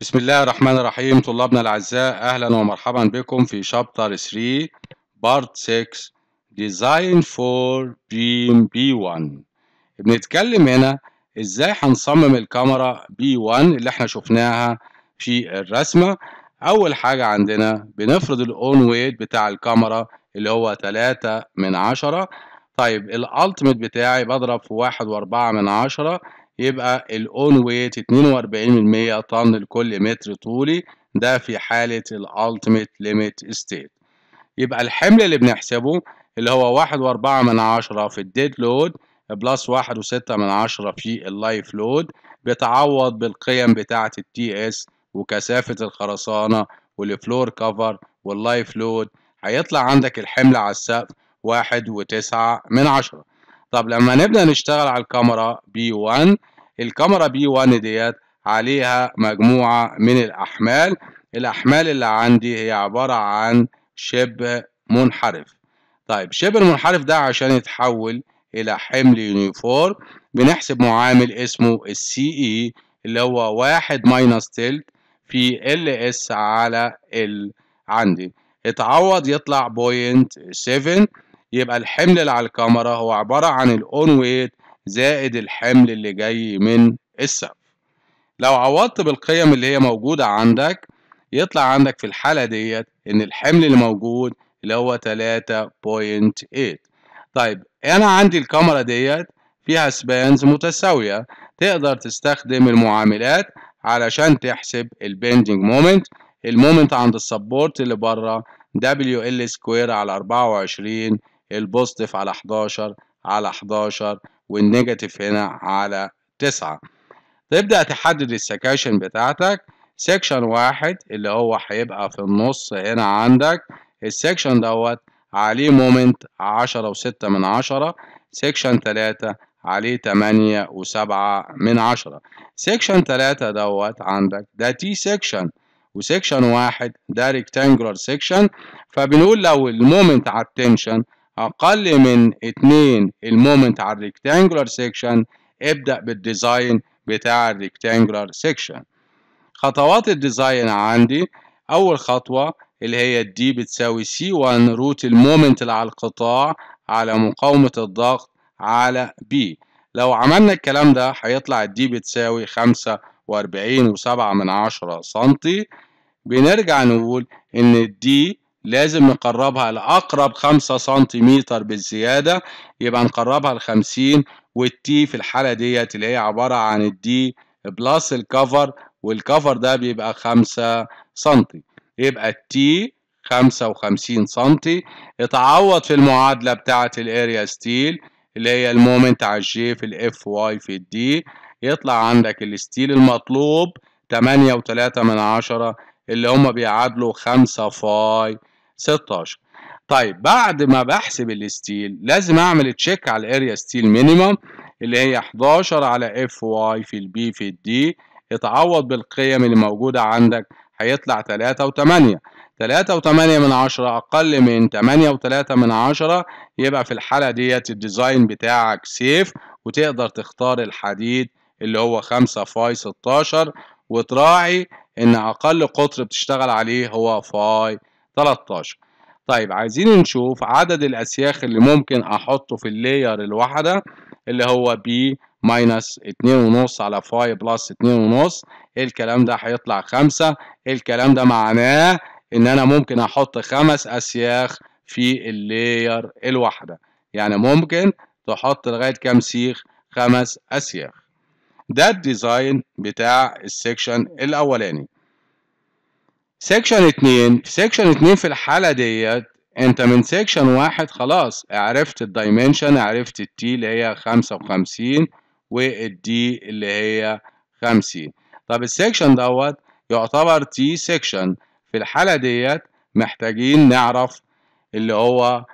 بسم الله الرحمن الرحيم طلابنا الأعزاء أهلا ومرحبا بكم في شابتر 3 بارت 6 ديزاين فور بريم بي 1 بنتكلم هنا إزاي هنصمم الكاميرا بي 1 اللي احنا شفناها في الرسمة أول حاجة عندنا بنفرض الأون ويت بتاع الكاميرا اللي هو 3 من 10 طيب الألتيميت بتاعي بضرب في 1 و4 من 10 يبقى الأون ويت 42% طن لكل متر طولي ده في حالة الألتيميت ليميت ستيت يبقى الحمل اللي بنحسبه اللي هو واحد وأربعة من عشرة في الديد لود بلس واحد وستة من عشرة في اللايف لود بتعوض بالقيم بتاعة التي اس وكثافة الخرسانة والفلور كفر واللايف لود هيطلع عندك الحمل على السقف واحد وتسعة من عشرة طب لما نبدأ نشتغل على الكاميرا بي 1 الكاميرا بي 1 ديت عليها مجموعة من الأحمال الأحمال اللي عندي هي عبارة عن شبه منحرف طيب شبه المنحرف ده عشان يتحول إلى حمل يونيفورم بنحسب معامل اسمه السي اي اللي هو واحد ماينس تلت في ال اس على ال عندي اتعوض يطلع بوينت 7 يبقى الحمل اللي على الكاميرا هو عبارة عن الأون ويت زائد الحمل اللي جاي من السقف لو عوضت بالقيم اللي هي موجودة عندك يطلع عندك في الحالة ديت إن الحمل اللي موجود اللي هو 3.8 طيب أنا عندي الكاميرا ديت فيها سبانز متساوية تقدر تستخدم المعاملات علشان تحسب البيندنج مومنت المومنت عند السبورت اللي بره WL سكوير على 24 البوزيتيف على 11 على 11 والنيجاتيف هنا على 9 تبدأ تحدد السكاشن بتاعتك سكشن واحد اللي هو هيبقى في النص هنا عندك السكشن دوت عليه مومنت عشرة وستة من عشرة سكشن تلاتة عليه تمانية وسبعة من عشرة سكشن تلاتة دوت عندك ده تي سكشن وسكشن واحد ده ريكتانجولار سكشن فبنقول لو المومنت على التنشن أقل من اتنين المومنت على الريكتانجولار سيكشن ابدأ بالديزاين بتاع الريكتانجولار سيكشن خطوات الديزاين عندي أول خطوة اللي هي الدي بتساوي سي 1 روت المومنت اللي على القطاع على مقاومة الضغط على بي لو عملنا الكلام ده هيطلع الدي بتساوي خمسة وأربعين وسبعة من عشرة سنتي بنرجع نقول إن الدي لازم نقربها لأقرب 5 سنتيمتر بالزيادة يبقى نقربها ل 50 والتي في الحالة ديت اللي هي عبارة عن الدي بلس الكفر والكفر ده بيبقى 5 سنتي يبقى التي 55 سنتي اتعوض في المعادلة بتاعة الاريا ستيل اللي هي المومنت على الجي في الاف واي في الدي يطلع عندك الستيل المطلوب تمانية وتلاتة من عشرة اللي هما بيعادلوا 5 فاي 16 طيب بعد ما بحسب الستيل لازم اعمل تشيك على الاريا ستيل مينيمم اللي هي 11 على اف واي في البي في الدي اتعوض بالقيم اللي موجودة عندك هيطلع 3 و8 3 و8 من 10 أقل من 8 و3 من 10 يبقى في الحالة ديت الديزاين بتاعك سيف وتقدر تختار الحديد اللي هو 5 فاي 16 وتراعي إن أقل قطر بتشتغل عليه هو فاي 13 طيب عايزين نشوف عدد الأسياخ اللي ممكن أحطه في اللاير الواحدة اللي هو بي ماينس اتنين ونص على فاي بلس اتنين ونص الكلام ده هيطلع خمسة الكلام ده معناه إن أنا ممكن أحط خمس أسياخ في اللاير الواحدة يعني ممكن تحط لغاية كام سيخ خمس أسياخ ده الديزاين بتاع السكشن الأولاني سيكشن 2 سيكشن 2 في الحالة ديت انت من سيكشن 1 خلاص عرفت الدايمنشن عرفت التي اللي هي 55 والدي اللي هي 50 طب السيكشن دوت يعتبر تي سيكشن في الحالة ديت محتاجين نعرف اللي هو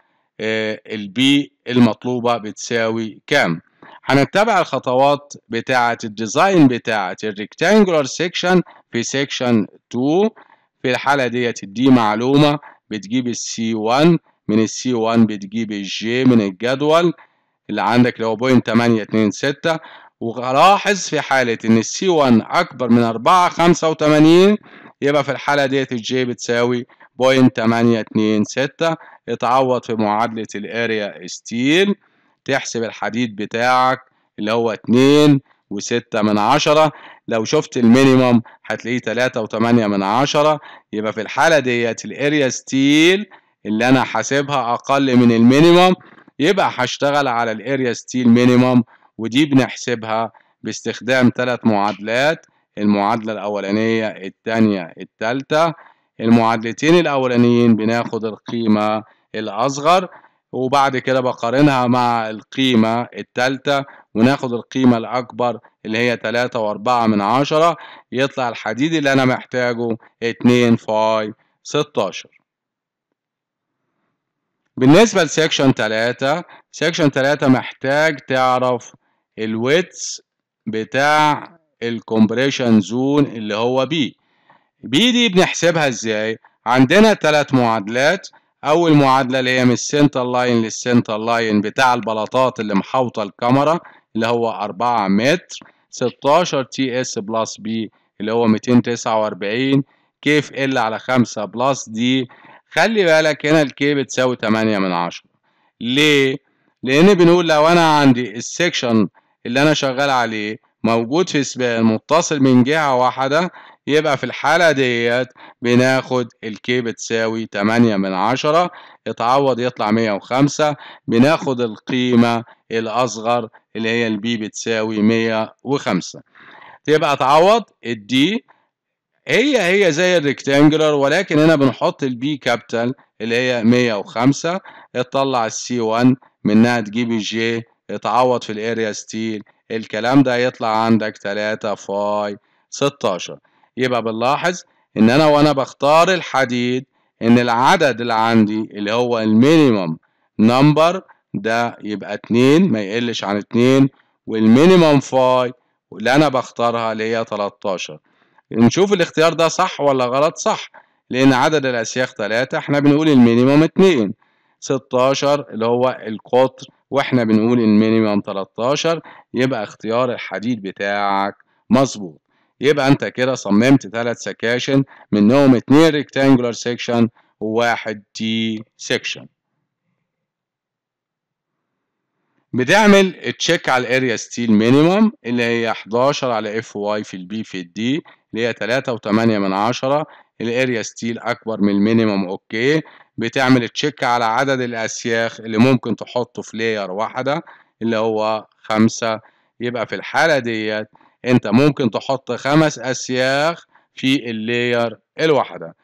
آه، البي المطلوبة بتساوي كام هنتبع الخطوات بتاعة الديزاين بتاعة الريكتانجولار سيكشن في سيكشن 2 في الحالة ديت دي معلومة بتجيب السي 1 من السي 1 بتجيب الجي من الجدول اللي عندك اللي هو بوينت 6 ولاحظ في حالة إن السي 1 أكبر من 4 85 يبقى في الحالة ديت الجي بتساوي بوينت 8 2 6 اتعوض في معادلة الأريا ستيل تحسب الحديد بتاعك اللي هو 2 وستة من عشرة لو شفت المينيمم هتلاقيه تلاتة وتمانية من عشرة يبقى في الحالة ديت الاريا ستيل اللي انا حاسبها اقل من المينيمم يبقى هشتغل على الاريا ستيل مينيمم ودي بنحسبها باستخدام ثلاث معادلات المعادلة الأولانية التانية التالتة المعادلتين الأولانيين بناخد القيمة الأصغر وبعد كده بقارنها مع القيمة التالتة وناخد القيمة الأكبر اللي هي تلاتة وأربعة من عشرة يطلع الحديد اللي أنا محتاجه اتنين فاي ستاشر بالنسبة لسيكشن تلاتة سيكشن تلاتة محتاج تعرف الويتس بتاع الكومبريشن زون اللي هو بي بي دي بنحسبها ازاي عندنا تلات معادلات اول معادله اللي هي من السنتر لاين للسنتر لاين بتاع البلاطات اللي محوطه الكاميرا اللي هو 4 متر 16 تي اس بلس بي اللي هو 249 كيف ال على 5 بلس دي خلي بالك هنا الكي بتساوي 8 من 10 ليه لان بنقول لو انا عندي السكشن اللي انا شغال عليه موجود في سبان متصل من جهه واحده يبقى في الحالة ديت بناخد الكي بتساوي 8 من 10 اتعوض يطلع 105 بناخد القيمة الأصغر اللي هي البي بتساوي 105 تبقى اتعوض الدي هي هي زي الريكتانجلر ولكن هنا بنحط البي كابيتال اللي هي 105 اتطلع السي 1 منها تجيب الجي اتعوض في الاريا ستيل الكلام ده يطلع عندك 3 فاي 16 يبقى بنلاحظ ان انا وانا بختار الحديد ان العدد اللي عندي اللي هو المينيمم نمبر ده يبقى اتنين ما يقلش عن اتنين والمينيمم فاي اللي انا بختارها اللي هي 13 نشوف الاختيار ده صح ولا غلط صح لان عدد الاسياخ 3 احنا بنقول المينيمم 2 16 اللي هو القطر واحنا بنقول المينيمم 13 يبقى اختيار الحديد بتاعك مظبوط يبقى انت كده صممت ثلاث سكاشن منهم اتنين ريكتانجولار سيكشن وواحد تي سيكشن بتعمل تشيك على الاريا ستيل مينيمم اللي هي 11 على اف واي في البي في الدي اللي هي 3.8 من عشرة الاريا ستيل اكبر من المينيمم اوكي بتعمل تشيك على عدد الاسياخ اللي ممكن تحطه في لاير واحده اللي هو خمسة يبقى في الحاله ديت انت ممكن تحط خمس اسياخ في اللاير الواحده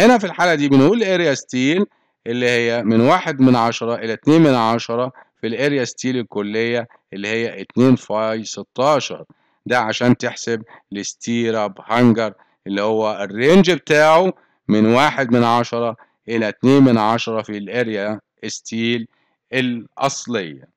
هنا في الحاله دي بنقول اريا ستيل اللي هي من واحد من عشرة الى اتنين من عشرة في الاريا ستيل الكليه اللي هي اتنين فاي ستاشر ده عشان تحسب الستير اب هانجر اللي هو الرينج بتاعه من واحد من عشرة إلى اتنين من عشرة في الاريا ستيل الأصلية